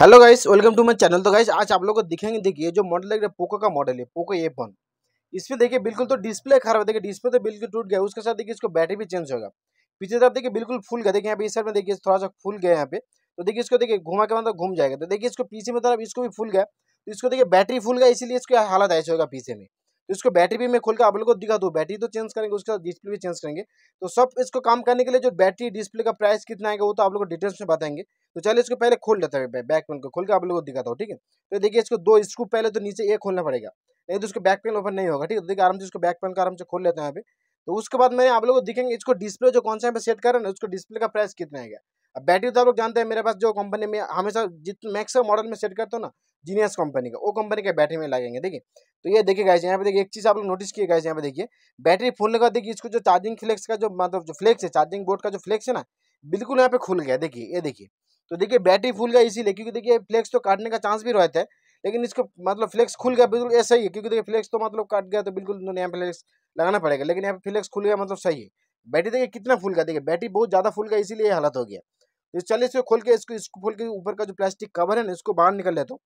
hello guys welcome to my channel तो guys आज आप लोग को दिखेंगे देखिए जो मॉडल है पोको का मॉडल है पोको ए फोन इसमें देखिए बिल्कुल तो डिस्प्ले खराब है देखिए डिस्प्ले तो बिल्कुल टूट गया उसके साथ देखिए इसको बैटरी भी चेंज होगा पीछे तरफ देखिए बिल्कुल फुल गया देखिए यहाँ पे इस साइड में देखिए थोड़ा सा फुल गया यहाँ पे तो देखिए इसको देखिए घुमा के मतलब घूम जाएगा तो देखिए इसको पीछे में तरफ मतलब इसको भी फुल गया तो इसको देखिए बैटरी फुल गया इसीलिए इसको हालत ऐसे होगा पीछे में तो इसको बैटरी भी मैं खोल के आप लोगों को दिखा दूँ बैटरी तो चेंज करेंगे उसके साथ डिस्प्ले भी चेंज करेंगे तो सब इसको काम करने के लिए जो बैटरी डिस्प्ले का प्राइस कितना आएगा वो तो आप लोग को डिटेल्स में बताएंगे तो चलिए इसको पहले खोल लेता है बैक पेन को खोल के आप लोगों को दिखाता हूँ ठीक है तो देखिए इसको दो इसको पहले तो नीचे एक खोलना पड़ेगा नहीं तो उसको बैक पेन ओपन नहीं होगा ठीक है तो देखिए आराम से इसको बैक पेन को आराम से खोल लेते हैं यहाँ तो उसके बाद मैं आप लोगों को दिखेंगे इसको डिस्प्ले जो कौन सा पे सेट कर रहे हैं उसको डिस्प्ले का प्राइस कितना है अब बैटरी तो आप लोग जानते हैं मेरे पास जो कंपनी में हमेशा जित मैक्सिमम मॉडल में सेट करता हूँ ना जीनियस कंपनी का वो कंपनी के बैटरी में लगेंगे देखिए तो ये देखिए गाइस यहाँ पे देखिए एक चीज़ आप लोग नोटिस किए गाइस यहाँ पे देखिए बैटरी फोन लगा देखिए इसको जो चार्जिंग फ्लेक्स का जो मतलब जो फ्लेक्स है चार्जिंग बोर्ड का जो फ्लेक्स है ना बिल्कुल यहाँ पे खुल गया देखिए ये देखिए तो देखिए बैटरी फुल गया इसीलिए क्योंकि देखिए फ्लेक्स तो काटने का चांस भी रहता है लेकिन इसको मतलब फ्लेक्स खुल गया बिल्कुल ऐसा ही है क्योंकि देखिए फ्लेक्स तो मतलब काट गया तो बिल्कुल यहाँ फ्लेक्स लगाना पड़ेगा लेकिन यहाँ पे फ्लेक्स खुल गया मतलब सही है बैटरी देखिए कितना फुल गया देखिए बैटरी बहुत ज़्यादा फुल गया इसीलिए हालत हो गया तो चलिए इसको खोल के इसको इसको खोल के ऊपर का जो प्लास्टिक कवर है ना इसको बाहर निकल लेता हूँ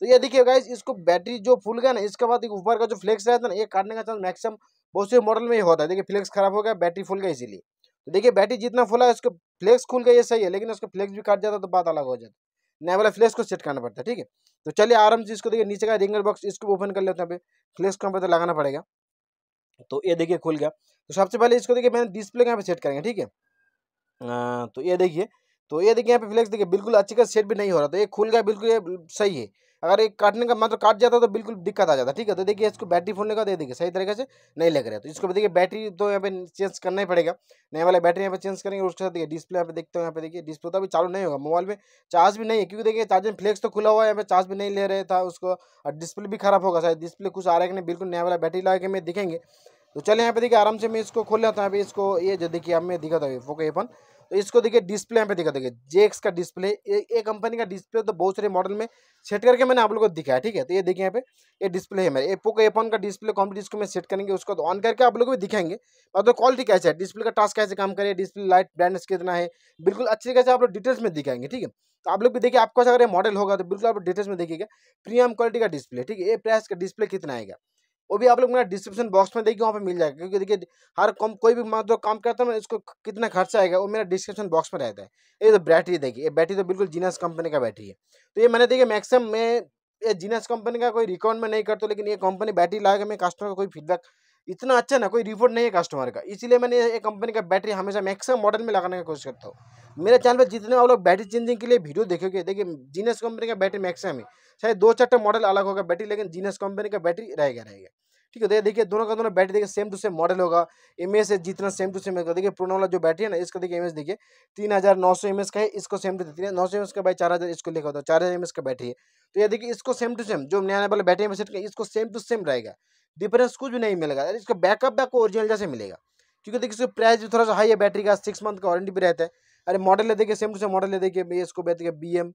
तो ये देखिए गाइस इसको बैटरी जो फुल गया ना इसके बाद ऊपर का जो फ्लेक्स रहता है ना ये काटने का चांस मैक्सिमम बहुत से मॉडल में ही होता है देखिए फ्लेक्स खराब हो गया बैटरी फुल गया इसीलिए देखिए बैटरी जितना फुला है उसको फ्लेक्स खुल गया ये सही है लेकिन उसका फ्लेक्स भी काट जाता तो बात अलग हो जाती नया वाला फ्लेक्स को सेट करना पड़ता है ठीक है तो चलिए आराम से इसको देखिए नीचे का रिंगर बॉक्स इसको ओपन कर लेते हैं अभी फ्लेक्स को हमें तो लगाना पड़ेगा तो ये देखिए खुल गया तो सबसे पहले इसको देखिए मैंने डिस्प्ले यहाँ पे सेट करेंगे ठीक है तो ये देखिए तो ये देखिए यहाँ पे फ्लेक्स देखिए बिल्कुल अच्छी का सेट भी नहीं हो रहा तो ये खुल गया बिल्कुल ये सही है अगर एक काटने का मतलब काट जाता तो बिल्कुल दिक्कत आ जाता ठीक है तो देखिए इसको बैटरी फोन लेगा दे देखिए सही तरीके से नहीं लग रहा है तो इसको देखिए बैटरी तो यहाँ पे चेंज करना ही पड़ेगा नया वाला बैटरी यहाँ पे चेंज करेंगे उसके साथ देखिए डिस्प्ले यहाँ पे देखते हो यहाँ पे देखिए डिस्प्ले तो अभी चालू नहीं होगा मोबाइल में चार्ज भी नहीं है क्योंकि देखिए चार्जिंग फ्लेक्स तो खुला हुआ है यहाँ पे चार्ज भी नहीं ले रहे था उसको और डिस्प्ले भी खराब होगा शायद डिस्प्ले कुछ आ रहा है कि नहीं बिल्कुल नया वाला बैटरी लगा के मैं दिखेंगे तो चले यहाँ पे देखिए आराम से मैं इसको खोल लेता हूँ यहाँ पे इसको ये जो देखिए अब मैं दिखाता हूँ फोको फोन तो इसको देखिए डिस्प्ले यहाँ पे देखा देखिए जेक्स का डिस्प्ले ये कंपनी का डिस्प्ले तो बहुत सारे मॉडल में सेट करके मैंने आप लोगों को दिखाया ठीक है तो ये देखिए यहाँ पे ये डिस्प्ले है मेरे पोको एपन का डिस्प्ले कॉम्प्लीट इसको मैं सेट करेंगे उसको तो ऑन करके आप लोग को भी दिखाएंगे मतलब क्वालिटी कैसे है डिस्प्ले का टास्क कैसे काम करें डिस्प्ले लाइट ब्रांड्स कितना है बिल्कुल अच्छी तरीके से आप लोग डिटेल्स में दिखाएंगे ठीक है तो आप लोग भी देखिए आपका अगर ये मॉडल होगा तो बिल्कुल आप डिटेल्स में देखिएगा प्रीमियम क्वालिटी का डिस्प्ले ठीक है ए प्राइस का डिस्प्ले कितना आएगा वो भी आप लोग मेरा डिस्क्रिप्शन बॉक्स में देखिए वहाँ पे मिल जाएगा क्योंकि देखिए हर कम कोई भी मतलब काम करता है इसको कितना खर्चा आएगा वो मेरा डिस्क्रिप्शन बॉक्स में रहता है ये तो बैटरी देखिए ये बैटरी तो बिल्कुल जीनस कंपनी का बैटरी है तो ये मैंने देखिए मैक्सिमम मैं ये जीनस कंपनी का कोई रिकॉर्ड में नहीं करता लेकिन ये कंपनी बैटरी लाकर मैं कस्टमर का कोई फीडबैक इतना अच्छा ना कोई रिपोर्ट नहीं है कस्टमर का इसीलिए मैंने एक कंपनी का बैटरी हमेशा मैक्सिमम मॉडल में लगाने की कोशिश करता हूँ मेरे चैनल पर जितने वो लोग बैटरी चेंजिंग के लिए वीडियो देखोगे देखिए जीनस कंपनी का बैटरी मैक्सिमम है शायद दो चार मॉडल अलग होगा बैटरी लेकिन जीनस कंपनी का बैटरी रहेगा रहेगा ठीक है तो देखिए दोनों का दोनों बैटरी देखिए सेम टू सेम मॉडल होगा एम एस है जितना सेम टू सेम देखिए पुराना वाला जो बैटरी है ना इसका देखिए एम एस देखिए तीन हज़ार नौ सौ एम एस का है इसको सेम टू तीन नौ सौ एम एस का भाई चार हज़ार इसको लिखा होता है चार हज़ार एम का बैटरी है तो ये देखिए इसको सेम टू सेम जो नया वाला बैटरी में सेट इसको सेम टू सेम रहेगा डिफरेंस कुछ भी नहीं मिलेगा इसका बैकअप बैक को ओरिजिनल जैसे मिलेगा क्योंकि देखिए इसका प्राइस भी थोड़ा सा हाई है बैटरी का सिक्स मंथ का वारंटी भी रहता है अरे मॉडल ले देखिए सेम टू सेम मॉडल ले देखिए इसको देखिए B M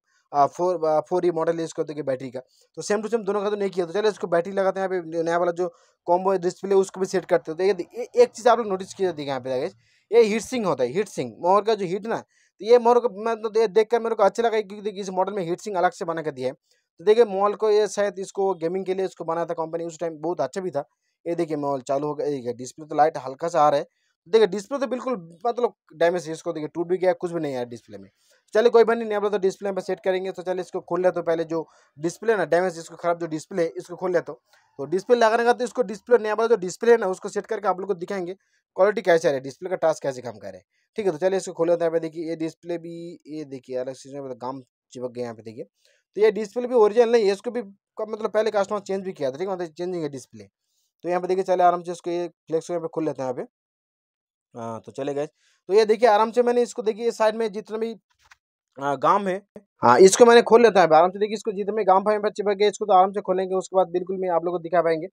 four four E model है इसको देखिए बैटरी का तो सेम टू सेम दोनों का तो नहीं किया तो चलो इसको बैटरी लगाते हैं यहाँ पे नया वाला जो कॉम्बो डिस्प्ले उसको भी सेट करते हैं तो ये एक चीज़ आप लोग नोटिस किया है यहाँ पे लगे ये हीट सिंग होता है हीट सिंग मोहर का जो हीट ना तो ये मोहर को मैं तो देख कर मेरे को अच्छा लगा क्योंकि देखिए इस मॉडल में हीट सिंग अलग से बना कर दिया है तो देखिए मॉल को ये शायद इसको गेमिंग के लिए इसको बनाया था कंपनी उस टाइम बहुत अच्छा भी था ये देखिए मॉल चालू हो गया देखिए डिस्प्ले तो लाइट हल्का सा आ रहा है तो देखिए डिस्प्ले तो बिल्कुल मतलब डैमेज है इसको देखिए टूट भी गया कुछ भी नहीं आया डिस्प्ले में चलिए कोई बनी नहीं आप तो डिस्प्ले पर सेट करेंगे तो चलिए इसको खोल ले तो पहले जो डिस्प्ले ना डैमेज इसको खराब जो डिस्प्ले है इसको खोल ले तो तो डिस्प्ले लगाने का तो इसको डिस्प्ले नहीं आप जो डिस्प्ले है ना उसको सेट करके आप लोग को दिखाएंगे क्वालिटी कैसे आ रही है डिस्प्ले का टास्क कैसे काम कर रहे हैं ठीक है तो चलिए इसको खोल लेते हैं देखिए ये डिस्प्ले भी ये देखिए अलग चीज़ में गम चिपक गए यहाँ पे देखिए तो ये डिस्प्ले भी ओरिजिनल नहीं है इसको भी मतलब पहले कस्टमर चेंज भी किया था ठीक है मतलब चेंजिंग है डिस्प्ले तो यहाँ पे देखिए चले आराम से इसको ये फ्लेक्स यहाँ पे खुल लेते हैं यहाँ पे हाँ तो चले गए तो ये देखिए आराम से मैंने इसको देखिए इस साइड में जितना भी गाम है हाँ इसको मैंने खोल लेता है आराम से देखिए इसको जितने में गाम यहाँ पर चिपक गए इसको तो आराम से खोलेंगे उसके बाद बिल्कुल मैं आप लोग को दिखा पाएंगे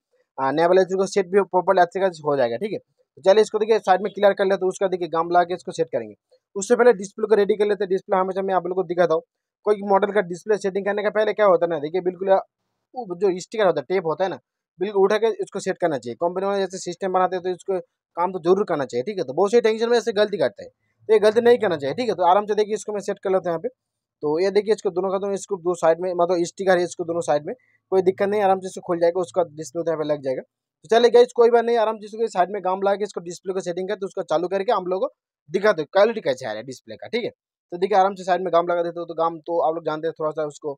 नया वाले इसको सेट भी प्रॉपरली अच्छे का हो जाएगा ठीक है तो चलिए इसको देखिए साइड में क्लियर कर लेते हैं उसका देखिए गाम ला के इसको सेट करेंगे उससे पहले डिस्प्ले को रेडी कर लेते हैं डिस्प्ले हमेशा मैं आप लोग को दिखाता हूँ कोई मॉडल का डिस्प्ले सेटिंग करने का पहले क्या होता है ना देखिए बिल्कुल जो स्टिकर होता है टेप होता है ना बिल्कुल उठा के इसको सेट करना चाहिए कंपनी वाले जैसे सिस्टम बनाते हैं तो इसको काम तो जरूर करना चाहिए ठीक है तो बहुत सी टेंशन में ऐसे गलती करते हैं तो ये गलती नहीं करना चाहिए ठीक है तो आराम से देखिए इसको मैं सेट कर लेता हूँ यहाँ पे तो ये देखिए इसको दोनों का दोनों इसको दो साइड में मतलब स्टिकर है इसको दोनों साइड में कोई दिक्कत नहीं आराम से इसको खुल जाएगा उसका डिस्प्ले तो यहाँ पे लग जाएगा तो चले गए कोई बात नहीं आराम से इसको साइड में गाम लगा के इसको डिस्प्ले को सेटिंग करते तो उसका चालू करके हम लोग को दिखा दो क्वालिटी कैसे आ रहा है डिस्प्ले का ठीक है तो देखिए आराम से साइड में गाम लगा देते हो तो गाम तो आप लोग जानते हैं थोड़ा सा उसको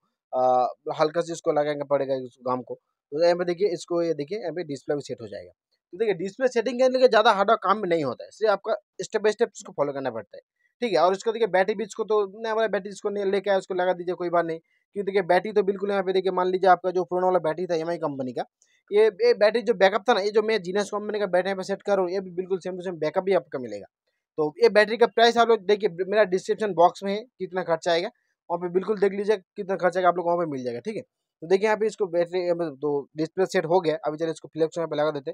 हल्का से इसको लगाना पड़ेगा इस गाम को तो यहाँ पे देखिए इसको ये देखिए यहाँ पे डिस्प्ले भी सेट हो जाएगा तो देखिए डिस्प्ले सेटिंग करने के ज़्यादा हार्ड काम में नहीं होता है सिर्फ आपका स्टेप बाई स्टेप इसको फॉलो करना पड़ता है ठीक है और इसको देखिए बैटरी भी इसको तो नया वाला बैटरी इसको लेके आया उसको लगा दीजिए कोई बात नहीं क्योंकि देखिए बैटरी तो बिल्कुल यहाँ पे देखिए मान लीजिए आपका जो पुराना वाला बैटरी था एम कंपनी का ये ये बैटरी जो बैकअप था ना ये जो मैं जीनस कंपनी का बैटरी पर सेट करूँ ये भी बिल्कुल सेम टू सेम बैकअप भी आपका मिलेगा तो ये बैटरी का प्राइस आप लोग देखिए मेरा डिस्क्रिप्शन बॉक्स में है कितना खर्चा आएगा वहाँ पे बिल्कुल देख लीजिए कितना खर्चा आएगा आप लोग वहाँ पे मिल जाएगा ठीक है तो देखिए यहाँ पे इसको बैटरी मतलब तो डिस्प्ले सेट हो गया अभी चले इसको फ्लेक्स यहाँ पे लगा देते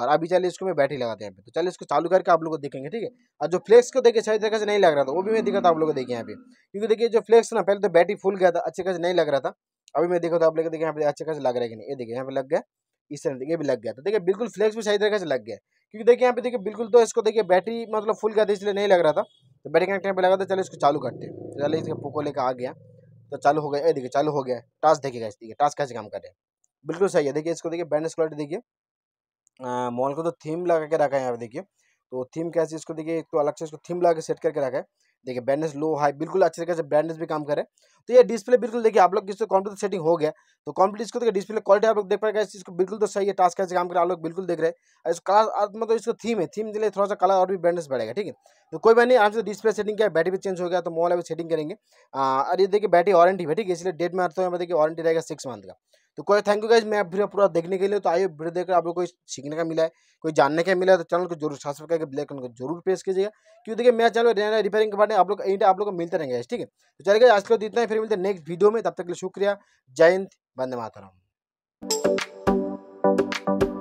और अभी चले इसको मैं बैटरी लगाते हैं यहाँ पे तो चलिए इसको चालू करके आप लोग को देखेंगे ठीक है और जो फ्लेक्स को देखिए सही तरीके से नहीं लग रहा था वो भी मैं दिखा था आप लोग को देखिए यहाँ पे क्योंकि देखिए जो फ्लेक्स ना पहले तो बैटरी फुल गया था अच्छे खास नहीं लग रहा था अभी मैं देखा तो आप लोग देखिए यहाँ पे अच्छे खास लग रहा है कि नहीं ये देखिए यहाँ पे लग गया इस तरह ये भी लग गया तो देखिए बिल्कुल फ्लेक्स भी सही तरीके से लग गया क्योंकि देखिए यहाँ पे देखिए बिल्कुल तो इसको देखिए बैटरी मतलब फुल गया था इसलिए नहीं लग रहा था तो बैटरी कनेक्ट यहाँ पर लगा था चलो इसको चालू करते हैं तो इसके पोको लेकर आ गया तो चालू हो गया देखिए चालू हो गया टास्क देखिएगा इस देखिए टास्क कैसे काम कर रहे हैं बिल्कुल सही है देखिए इसको देखिए बैंड क्वालिटी देखिए मॉल को तो थीम लगा के रखा है यहाँ पे देखिए तो थीम कैसे इसको देखिए एक तो अलग से इसको थीम लगा के सेट करके रखा है देखिए बैंडेज लो हाई बिल्कुल अच्छे तरीके से बैंडेज भी काम करे तो ये डिस्प्ले बिल्कुल देखिए आप लोग इसको कंप्यूटर सेटिंग हो गया तो कंप्यूटर इसको देखिए डिस्प्ले क्वालिटी आप लोग देख पाएगा इस चीज़ को बिल्कुल तो सही है टास्क कैसे काम कर आप लोग बिल्कुल देख रहे हैं इस कलर मतलब इसको थीम है थीम दिले थोड़ा सा कलर और भी ब्रांडेस बढ़ेगा ठीक है तो कोई बात नहीं आपसे डिस्प्ले सेटिंग किया बैटरी भी चेंज हो गया तो मोबाइल अभी सेटिंग करेंगे और ये देखिए बैटरी वारंटी है ठीक है इसलिए डेट में आता है देखिए वारंटी रहेगा सिक्स मंथ का तो कोई थैंक यू गाइज मैं वीडियो पूरा देखने के लिए तो आइए वीडियो देखकर आप लोग को सीखने का मिला है कोई जानने का मिला है तो चैनल को जरूर सब्सक्राइब करके ब्लैक को जरूर प्रेस कीजिएगा क्योंकि देखिए मैं चैनल रिपेयरिंग के बाद आप लोग आप लोग को मिलते रहेंगे ठीक है तो चलिए आज के तो इतना ही फिर मिलते हैं नेक्स्ट वीडियो में तब तक के लिए शुक्रिया जयंत हिंद वंदे मातरम